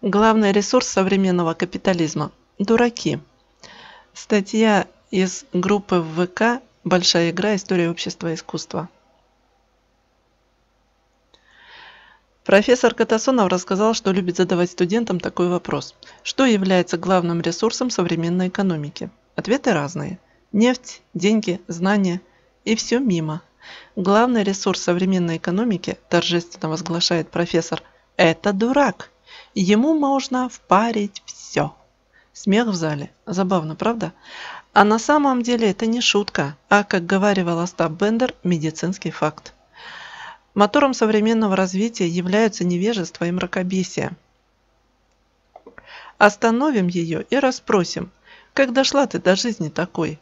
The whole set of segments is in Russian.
главный ресурс современного капитализма – дураки. Статья из группы ВК «Большая игра. История общества и искусства». Профессор Катасонов рассказал, что любит задавать студентам такой вопрос. Что является главным ресурсом современной экономики? Ответы разные. Нефть, деньги, знания и все мимо. Главный ресурс современной экономики, торжественно возглашает профессор, это дурак. Ему можно впарить все. Смех в зале. Забавно, правда? А на самом деле это не шутка, а, как говаривал Остап Бендер, медицинский факт. Мотором современного развития являются невежество и мракобесие. Остановим ее и расспросим, как дошла ты до жизни такой?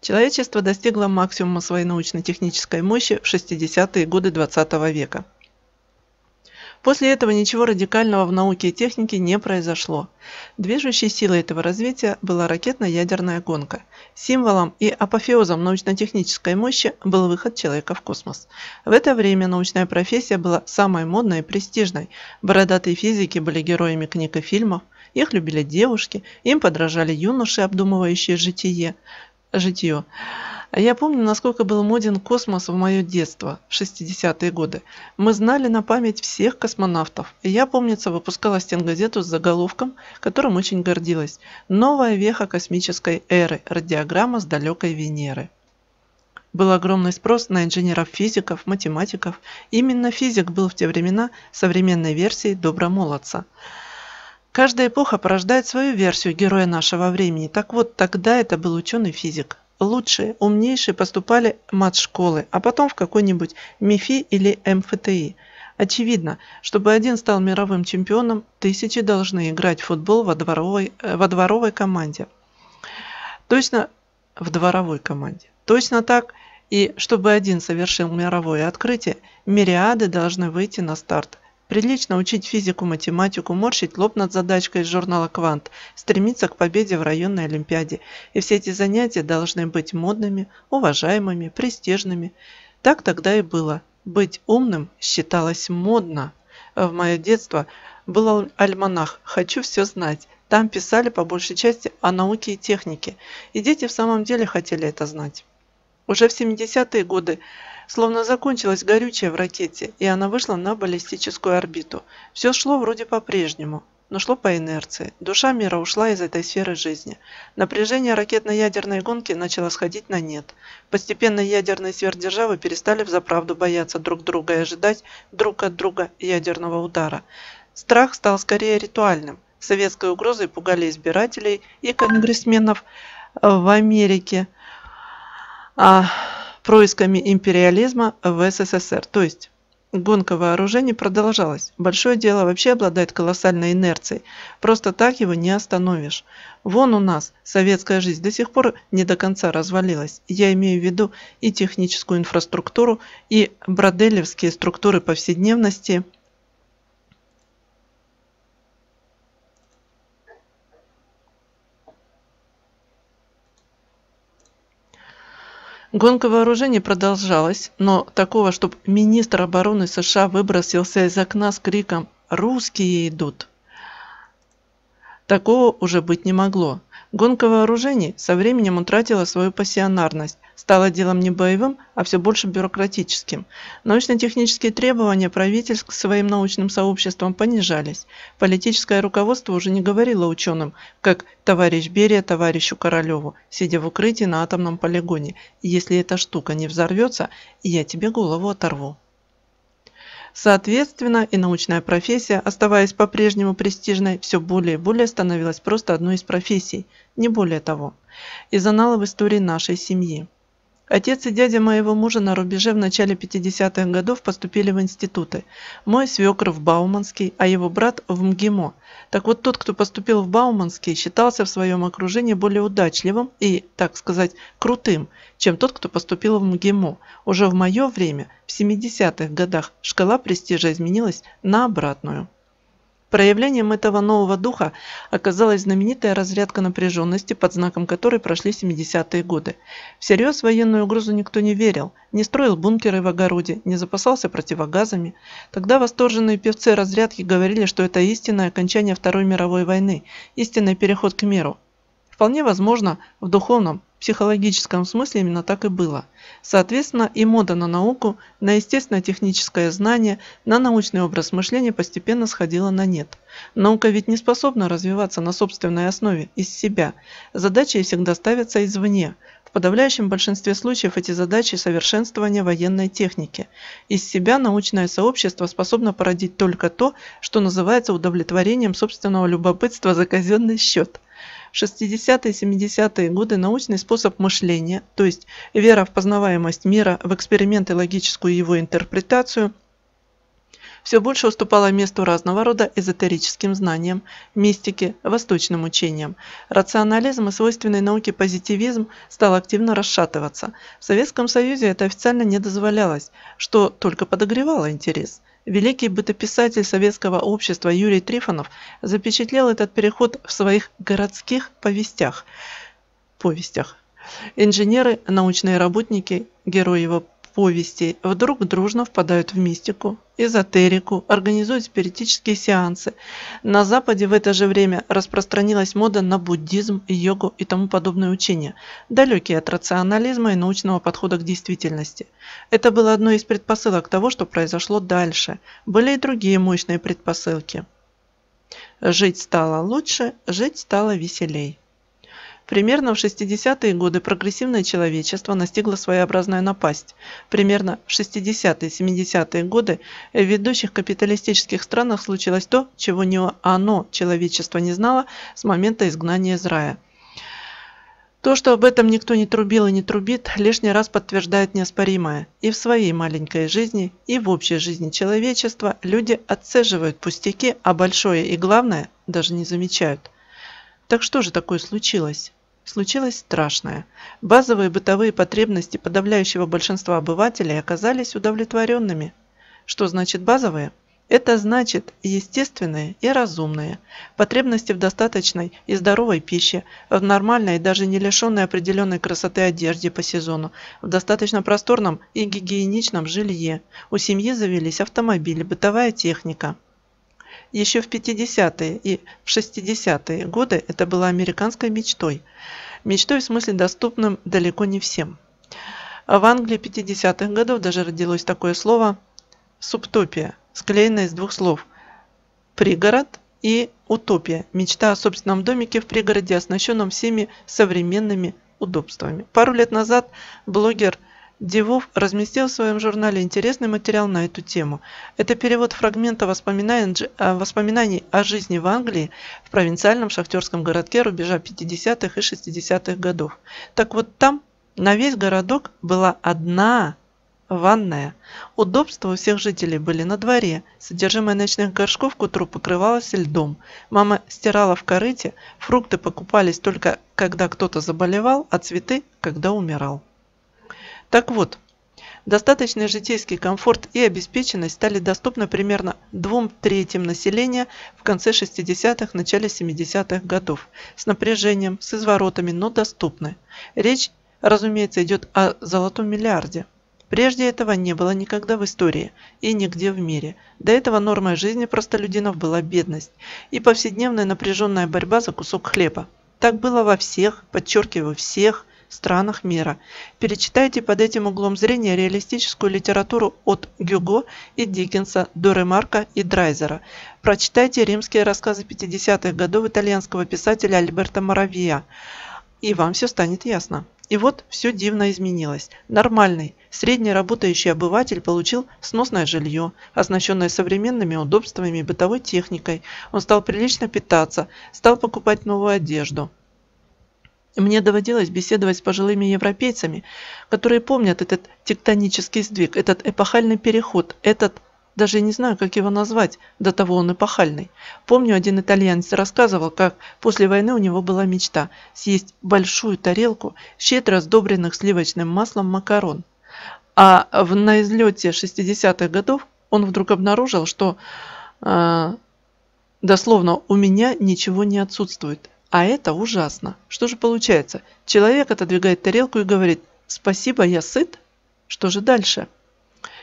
Человечество достигло максимума своей научно-технической мощи в 60-е годы 20 века. После этого ничего радикального в науке и технике не произошло. Движущей силой этого развития была ракетно-ядерная гонка. Символом и апофеозом научно-технической мощи был выход человека в космос. В это время научная профессия была самой модной и престижной. Бородатые физики были героями книг и фильмов, их любили девушки, им подражали юноши, обдумывающие житие. житье. А я помню, насколько был моден космос в мое детство, в 60-е годы. Мы знали на память всех космонавтов. Я, помнится, выпускала стенгазету с заголовком, которым очень гордилась. «Новая веха космической эры. Радиограмма с далекой Венеры». Был огромный спрос на инженеров-физиков, математиков. Именно физик был в те времена современной версией добромолодца. Каждая эпоха порождает свою версию героя нашего времени. Так вот, тогда это был ученый-физик лучшие, умнейшие поступали мат-школы, а потом в какой-нибудь МИФИ или МФТИ. Очевидно, чтобы один стал мировым чемпионом, тысячи должны играть в футбол во дворовой, э, во дворовой команде. Точно в дворовой команде. Точно так и чтобы один совершил мировое открытие, мириады должны выйти на старт прилично учить физику, математику, морщить лоб над задачкой из журнала «Квант», стремиться к победе в районной олимпиаде. И все эти занятия должны быть модными, уважаемыми, престижными. Так тогда и было. Быть умным считалось модно. В мое детство был альманах «Хочу все знать». Там писали по большей части о науке и технике, и дети в самом деле хотели это знать. Уже в 70-е годы словно закончилась горючая в ракете, и она вышла на баллистическую орбиту. Все шло вроде по-прежнему, но шло по инерции. Душа мира ушла из этой сферы жизни. Напряжение ракетно-ядерной гонки начало сходить на нет. Постепенно ядерные сверхдержавы перестали взаправду бояться друг друга и ожидать друг от друга ядерного удара. Страх стал скорее ритуальным. Советской угрозой пугали избирателей и конгрессменов в Америке – а происками империализма в СССР. То есть гонка вооружений продолжалась. Большое дело вообще обладает колоссальной инерцией. Просто так его не остановишь. Вон у нас советская жизнь до сих пор не до конца развалилась. Я имею в виду и техническую инфраструктуру, и броделевские структуры повседневности – Гонка вооружений продолжалась, но такого, чтобы министр обороны США выбросился из окна с криком «Русские идут!» Такого уже быть не могло. Гонка вооружений со временем утратила свою пассионарность, стала делом не боевым, а все больше бюрократическим. Научно-технические требования правительств к своим научным сообществам понижались. Политическое руководство уже не говорило ученым, как товарищ Берия товарищу Королеву, сидя в укрытии на атомном полигоне, если эта штука не взорвется, я тебе голову оторву. Соответственно, и научная профессия, оставаясь по-прежнему престижной, все более и более становилась просто одной из профессий, не более того. Из аналов истории нашей семьи. Отец и дядя моего мужа на рубеже в начале 50-х годов поступили в институты. Мой свекр в Бауманский, а его брат в МГИМО. Так вот тот, кто поступил в Бауманский, считался в своем окружении более удачливым и, так сказать, крутым, чем тот, кто поступил в МГИМО. Уже в мое время, в 70-х годах, шкала престижа изменилась на обратную. Проявлением этого нового духа оказалась знаменитая разрядка напряженности, под знаком которой прошли 70-е годы. Всерьез в военную угрозу никто не верил, не строил бункеры в огороде, не запасался противогазами. Тогда восторженные певцы разрядки говорили, что это истинное окончание Второй мировой войны, истинный переход к миру. Вполне возможно, в духовном, психологическом смысле именно так и было. Соответственно, и мода на науку, на естественно-техническое знание, на научный образ мышления постепенно сходила на нет. Наука ведь не способна развиваться на собственной основе, из себя. Задачи ей всегда ставятся извне. В подавляющем большинстве случаев эти задачи – совершенствование военной техники. Из себя научное сообщество способно породить только то, что называется удовлетворением собственного любопытства за казенный счет – 60-70-е годы научный способ мышления, то есть вера в познаваемость мира, в эксперименты, логическую его интерпретацию, все больше уступало месту разного рода эзотерическим знаниям, мистике, восточным учениям. Рационализм и свойственный науке позитивизм стал активно расшатываться. В Советском Союзе это официально не дозволялось, что только подогревало интерес – Великий бытописатель советского общества Юрий Трифонов запечатлел этот переход в своих городских повестях. повестях. Инженеры, научные работники, герои его повести вдруг дружно впадают в мистику, эзотерику, организуют спиритические сеансы. На Западе в это же время распространилась мода на буддизм, йогу и тому подобные учения, далекие от рационализма и научного подхода к действительности. Это было одной из предпосылок того, что произошло дальше. Были и другие мощные предпосылки. Жить стало лучше, жить стало веселей. Примерно в 60-е годы прогрессивное человечество настигло своеобразную напасть. Примерно в 60-70-е годы в ведущих капиталистических странах случилось то, чего не оно, человечество, не знало с момента изгнания из рая. То, что об этом никто не трубил и не трубит, лишний раз подтверждает неоспоримое. И в своей маленькой жизни, и в общей жизни человечества люди отцеживают пустяки, а большое и главное даже не замечают. Так что же такое случилось? Случилось страшное. Базовые бытовые потребности подавляющего большинства обывателей оказались удовлетворенными. Что значит базовые? Это значит естественные и разумные, потребности в достаточной и здоровой пище, в нормальной и даже не лишенной определенной красоты одежде по сезону, в достаточно просторном и гигиеничном жилье, у семьи завелись автомобили, бытовая техника – еще в 50-е и в 60-е годы это было американской мечтой. Мечтой в смысле доступным далеко не всем. В Англии 50-х годов даже родилось такое слово «субтопия», склеенное из двух слов «пригород» и «утопия» – мечта о собственном домике в пригороде, оснащенном всеми современными удобствами. Пару лет назад блогер – Дивов разместил в своем журнале интересный материал на эту тему. Это перевод фрагмента воспоминаний, э, воспоминаний о жизни в Англии в провинциальном шахтерском городке рубежа 50-х и 60-х годов. Так вот там на весь городок была одна ванная. Удобства у всех жителей были на дворе. Содержимое ночных горшков к утру покрывалось льдом. Мама стирала в корыте, фрукты покупались только когда кто-то заболевал, а цветы, когда умирал. Так вот, достаточный житейский комфорт и обеспеченность стали доступны примерно двум третьим населения в конце 60-х, начале 70-х годов. С напряжением, с изворотами, но доступны. Речь, разумеется, идет о золотом миллиарде. Прежде этого не было никогда в истории и нигде в мире. До этого нормой жизни простолюдинов была бедность и повседневная напряженная борьба за кусок хлеба. Так было во всех, подчеркиваю, всех странах мира. Перечитайте под этим углом зрения реалистическую литературу от Гюго и Диккенса до Ремарка и Драйзера. Прочитайте римские рассказы 50-х годов итальянского писателя Альберта Моравия. И вам все станет ясно. И вот все дивно изменилось. Нормальный, средний работающий обыватель получил сносное жилье, оснащенное современными удобствами и бытовой техникой. Он стал прилично питаться, стал покупать новую одежду. Мне доводилось беседовать с пожилыми европейцами, которые помнят этот тектонический сдвиг, этот эпохальный переход, этот... Даже не знаю, как его назвать, до того он эпохальный. Помню, один итальянец рассказывал, как после войны у него была мечта съесть большую тарелку щедро сдобренных сливочным маслом макарон. А в, на излете 60-х годов он вдруг обнаружил, что э, дословно «у меня ничего не отсутствует». А это ужасно. Что же получается? Человек отодвигает тарелку и говорит «Спасибо, я сыт». Что же дальше?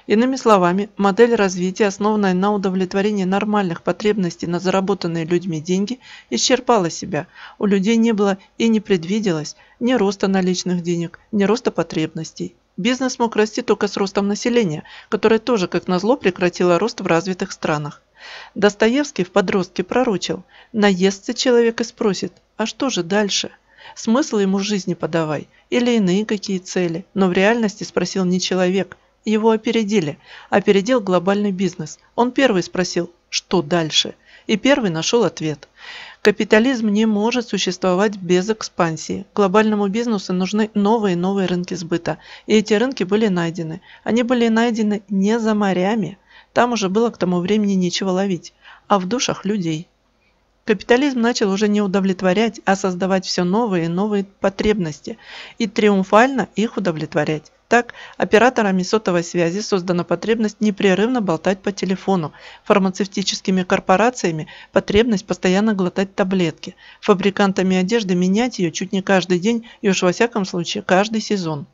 Иными словами, модель развития, основанная на удовлетворении нормальных потребностей на заработанные людьми деньги, исчерпала себя. У людей не было и не предвиделось ни роста наличных денег, ни роста потребностей. Бизнес мог расти только с ростом населения, которое тоже, как назло, прекратило рост в развитых странах. Достоевский в подростке пророчил «Наестся человек и спросит, а что же дальше?» Смысл ему жизни подавай или иные какие цели, но в реальности спросил не человек, его опередили. Опередил глобальный бизнес. Он первый спросил, что дальше? И первый нашел ответ. Капитализм не может существовать без экспансии. Глобальному бизнесу нужны новые и новые рынки сбыта. И эти рынки были найдены. Они были найдены не за морями. Там уже было к тому времени нечего ловить, а в душах людей. Капитализм начал уже не удовлетворять, а создавать все новые и новые потребности и триумфально их удовлетворять. Так, операторами сотовой связи создана потребность непрерывно болтать по телефону, фармацевтическими корпорациями потребность постоянно глотать таблетки, фабрикантами одежды менять ее чуть не каждый день и уж во всяком случае каждый сезон.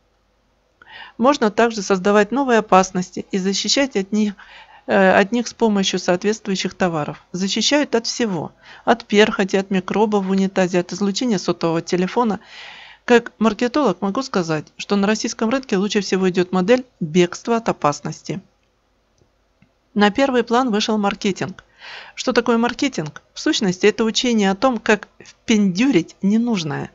Можно также создавать новые опасности и защищать от них Э, одних с помощью соответствующих товаров. Защищают от всего. От перхоти, от микробов в унитазе, от излучения сотового телефона. Как маркетолог могу сказать, что на российском рынке лучше всего идет модель бегства от опасности. На первый план вышел маркетинг. Что такое маркетинг? В сущности, это учение о том, как впендюрить ненужное.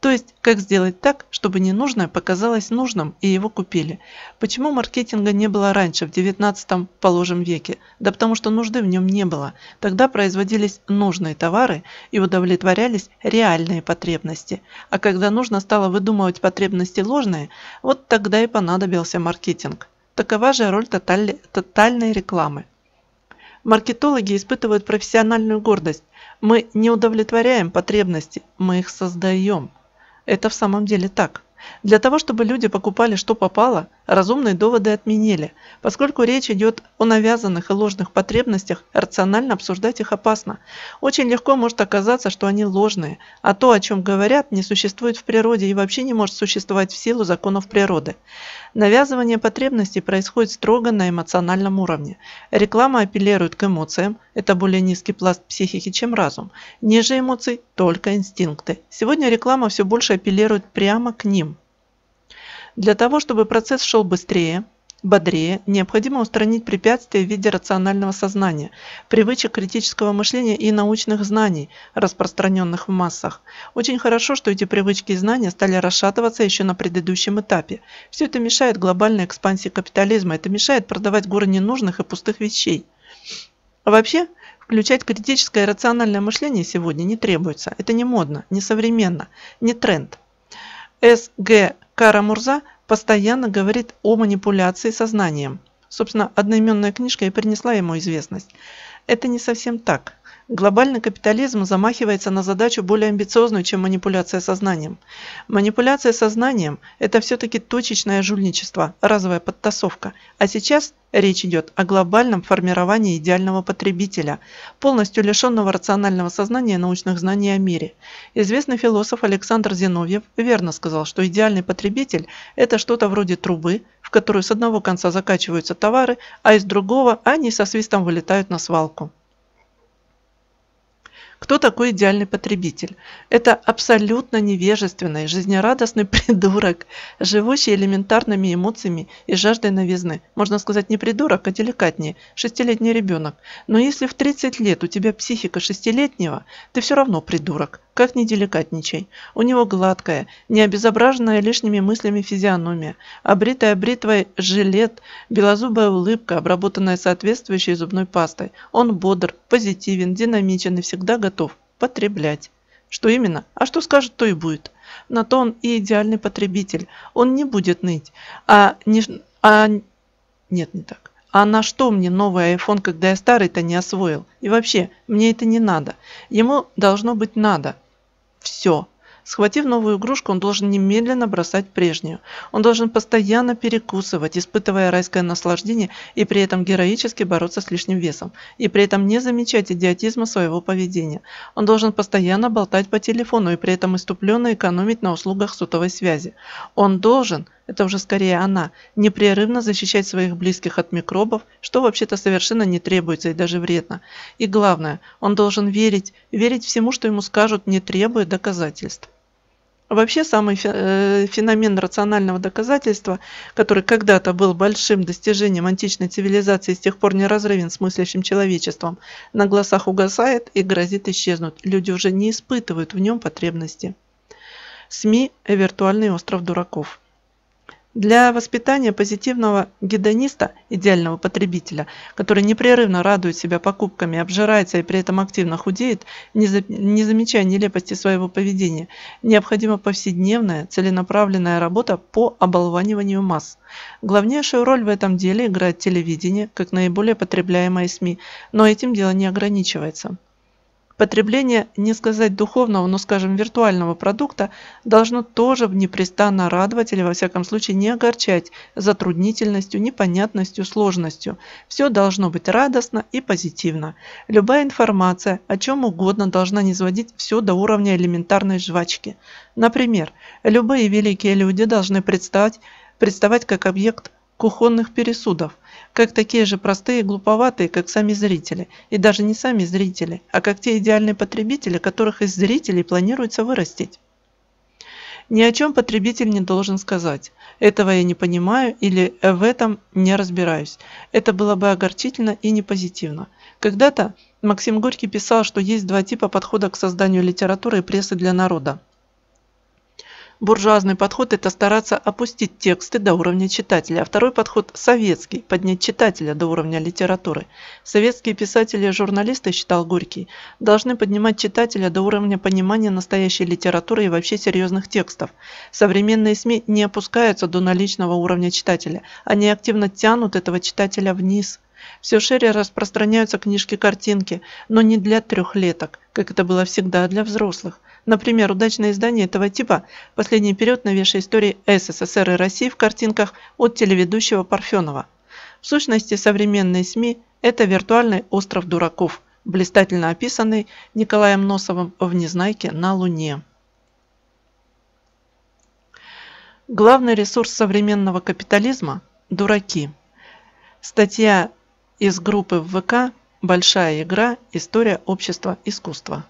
То есть, как сделать так, чтобы ненужное показалось нужным и его купили. Почему маркетинга не было раньше, в 19 положим веке? Да потому что нужды в нем не было. Тогда производились нужные товары и удовлетворялись реальные потребности. А когда нужно стало выдумывать потребности ложные, вот тогда и понадобился маркетинг. Такова же роль тоталь... тотальной рекламы. Маркетологи испытывают профессиональную гордость. Мы не удовлетворяем потребности, мы их создаем. Это в самом деле так. Для того, чтобы люди покупали что попало, разумные доводы отменили, поскольку речь идет о навязанных и ложных потребностях, рационально обсуждать их опасно. Очень легко может оказаться, что они ложные, а то, о чем говорят, не существует в природе и вообще не может существовать в силу законов природы. Навязывание потребностей происходит строго на эмоциональном уровне. Реклама апеллирует к эмоциям, это более низкий пласт психики, чем разум. Ниже эмоций – только инстинкты. Сегодня реклама все больше апеллирует прямо к ним – для того чтобы процесс шел быстрее бодрее необходимо устранить препятствия в виде рационального сознания привычек критического мышления и научных знаний распространенных в массах очень хорошо что эти привычки и знания стали расшатываться еще на предыдущем этапе все это мешает глобальной экспансии капитализма это мешает продавать горы ненужных и пустых вещей а вообще Включать критическое и рациональное мышление сегодня не требуется. Это не модно, не современно, не тренд. С.Г. Кара Мурза постоянно говорит о манипуляции сознанием. Собственно, одноименная книжка и принесла ему известность. Это не совсем так. Глобальный капитализм замахивается на задачу более амбициозную, чем манипуляция сознанием. Манипуляция сознанием – это все-таки точечное жульничество, разовая подтасовка. А сейчас речь идет о глобальном формировании идеального потребителя, полностью лишенного рационального сознания и научных знаний о мире. Известный философ Александр Зиновьев верно сказал, что идеальный потребитель – это что-то вроде трубы, в которую с одного конца закачиваются товары, а из другого они со свистом вылетают на свалку. Кто такой идеальный потребитель? Это абсолютно невежественный, жизнерадостный придурок, живущий элементарными эмоциями и жаждой новизны. Можно сказать, не придурок, а деликатнее, шестилетний ребенок. Но если в 30 лет у тебя психика шестилетнего, ты все равно придурок. Как не деликатничай. У него гладкая, не обезображенная лишними мыслями физиономия, обритая бритвой жилет, белозубая улыбка, обработанная соответствующей зубной пастой. Он бодр, позитивен, динамичен и всегда готов потреблять. Что именно? А что скажет, то и будет. На то он и идеальный потребитель. Он не будет ныть. А не... А... Нет, не так. А на что мне новый iPhone, когда я старый-то не освоил? И вообще, мне это не надо. Ему должно быть надо все. Схватив новую игрушку, он должен немедленно бросать прежнюю. Он должен постоянно перекусывать, испытывая райское наслаждение и при этом героически бороться с лишним весом. И при этом не замечать идиотизма своего поведения. Он должен постоянно болтать по телефону и при этом иступленно экономить на услугах сотовой связи. Он должен это уже скорее она, непрерывно защищать своих близких от микробов, что вообще-то совершенно не требуется и даже вредно. И главное, он должен верить, верить всему, что ему скажут, не требуя доказательств. Вообще самый э, феномен рационального доказательства, который когда-то был большим достижением античной цивилизации и с тех пор неразрывен с мыслящим человечеством, на глазах угасает и грозит исчезнуть. Люди уже не испытывают в нем потребности. СМИ – виртуальный остров дураков. Для воспитания позитивного гедониста, идеального потребителя, который непрерывно радует себя покупками, обжирается и при этом активно худеет, не, за, не замечая нелепости своего поведения, необходима повседневная, целенаправленная работа по оболваниванию масс. Главнейшую роль в этом деле играет телевидение, как наиболее потребляемая СМИ, но этим дело не ограничивается. Потребление, не сказать духовного, но, скажем, виртуального продукта должно тоже непрестанно радовать или, во всяком случае, не огорчать затруднительностью, непонятностью, сложностью. Все должно быть радостно и позитивно. Любая информация о чем угодно должна не сводить все до уровня элементарной жвачки. Например, любые великие люди должны представить представать как объект кухонных пересудов, как такие же простые и глуповатые, как сами зрители, и даже не сами зрители, а как те идеальные потребители, которых из зрителей планируется вырастить. Ни о чем потребитель не должен сказать. Этого я не понимаю или в этом не разбираюсь. Это было бы огорчительно и непозитивно. Когда-то Максим Горький писал, что есть два типа подхода к созданию литературы и прессы для народа буржуазный подход – это стараться опустить тексты до уровня читателя, а второй подход – советский, поднять читателя до уровня литературы. Советские писатели и журналисты, считал Горький, должны поднимать читателя до уровня понимания настоящей литературы и вообще серьезных текстов. Современные СМИ не опускаются до наличного уровня читателя, они активно тянут этого читателя вниз – все шире распространяются книжки-картинки, но не для трехлеток, как это было всегда, для взрослых. Например, удачное издание этого типа – последний период новейшей истории СССР и России в картинках от телеведущего Парфенова. В сущности, современные СМИ – это виртуальный остров дураков, блистательно описанный Николаем Носовым в «Незнайке на Луне». Главный ресурс современного капитализма – дураки. Статья из группы в ВК «Большая игра. История общества искусства».